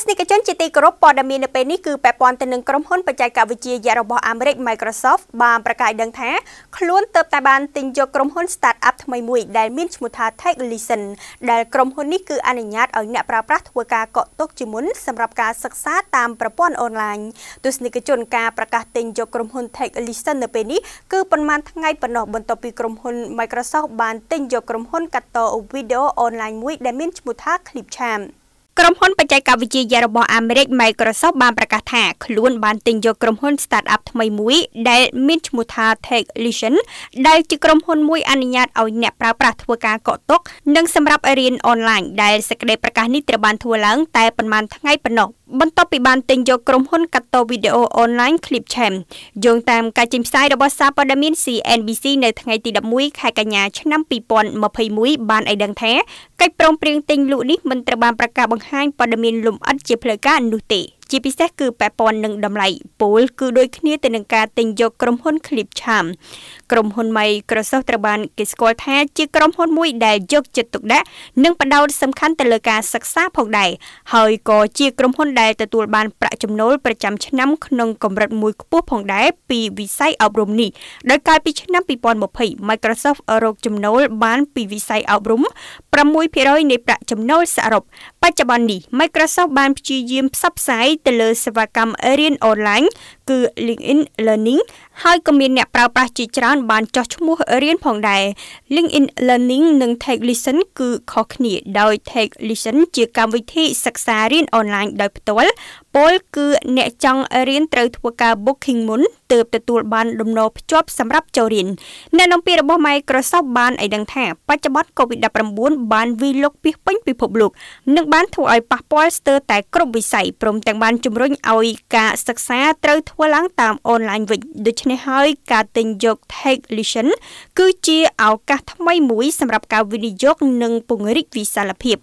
ស្សនិកជនជាទីគោរពព័ត៌មាននៅពេលនេះគឺពាក់ព័ន្ធទៅនឹងក្រុមហ៊ុនបច្ចេកវិទ្យារបស់អាមេរិក Microsoft បានប្រកាសដឹងថាខ្លួនទើបតែបានទិញយកក្រុមហ៊ុន Startup ថ្មីមួយដែលមានឈ្មោះថា Techlisten ដែលក្រុមហ៊ុននេះគឺអនុញ្ញាតឲ្យអ្នកប្រើប្រាស់ធ្វើការកក់ទុកជាមុនសម្រាប់ការសិក្សាតាមប្រព័ន្ធអនឡាញទស្សនិកជនការប្រកាសទិញយកក្រុមហ៊ុន Techlisten នៅពេលនេះគឺប្រហែលថ្ងៃប៉ុណ្ណោះបន្ទាប់ពីក្រុមហ៊ុន Microsoft បានទិញយកក្រុមហ៊ុនកាត់តវីដេអូអនឡាញមួយដែលមានឈ្មោះថា Clipchamp ក្រុមហ៊ុនបច្ចេកវិទ្យាយៈរបស់អាមេរិក Microsoft បានប្រកាសថាខ្លួនបានទិញយកក្រុមហ៊ុន Startup ថ្មីមួយដែលមានឈ្មោះថា TechLition ដែលជាក្រុមហ៊ុនមួយ អនុញ្ញាតឲ្យអ្នកប្រើប្រាស់ធ្វើការកក់ទុកនិងសម្រាប់រៀនអនឡាញដែលសេចក្តីប្រកាសនេះត្រូវបានធ្វើឡើងតែប៉ុន្មានថ្ងៃប៉ុណ្ណោះបន្ទាប់ពីបានទិញយកក្រុមហ៊ុនកាត់តវីដេអូអនឡាញ Clipchamp យោងតាមការចេញផ្សាយរបស់សារព័ត៌មាន CNBC នៅថ្ងៃទី11ខែកញ្ញាឆ្នាំ2021បានឲ្យដឹងថាកិច្ចព្រមព្រៀងទិញលក់នេះមិនត្រូវបានប្រកាសបង្ហាញព័ត៌មានលម្អិតជាផ្លូវការនោះទេ។ជាពិសេសគឺពាក់ព័ន្ធនឹងតម្លៃពូលគឺដូចគ្នាទៅនឹងការទិញយកក្រុមហ៊ុន Clip Charm ក្រុមហ៊ុន Microsoft ត្រូវបានគេស្គាល់ថា ជា ក្រុមហ៊ុនមួយ ដែលយកចិត្តទុកដាក់និងបដោតសំខាន់ទៅលើការសិក្សា ផងដែរហើយក៏ជាក្រុមហ៊ុនដែលទទួលបានប្រាក់ចំណូលប្រចាំឆ្នាំក្នុងកម្រិតមួយខ្ពស់ផងដែរពីវិស័យអប់រំនេះដោយកាលពីឆ្នាំ2020 Microsoft រកចំណូលបាន ពីវិស័យអប់រំ6%នៃប្រាក់ចំណូលសរុបច្ចុប្បន្ននេះ Microsoft បានព្យាយាមផ្សព្វផ្សាយទៅលើសេវាកម្មរៀនអនឡាញគឺ LinkedIn Learning ហើយក៏មានអ្នកប្រើប្រាស់ជាច្រើន បានចោះឈ្មោះរៀនផងដែរ LinkedIn Learning និង Take Listen គឺ ខុសគ្នាដោយ Take Listen ជាកម្មវិធីសិក្សារៀនអនឡាញដោយផ្ទាល់ពលគឺអ្នកចង់រៀនត្រូវធ្វើការ booking មុនទើបទទួលបានដំណោភ្ជាប់សម្រាប់ចូលរៀនអ្នកនាំពាក្យរបស់ Microsoft បានឲ្យដឹងថាបច្ចុប្បន្ន COVID-19 បានវាយលុកពាសពេញពិភពលោកនិងបានធ្វើឲ្យប៉ះពាល់ស្ទើរតែគ្រប់វិស័យព្រមទាំងបានជំរុញឲ្យការសិក្សាត្រូវធ្វើឡើងតាម online វិញដូច្នេះហើយការទិញយក Tech Lesion គឺជាឱកាសថ្មីមួយសម្រាប់ការវិនិយោគនិងពង្រីកវិសាលភាព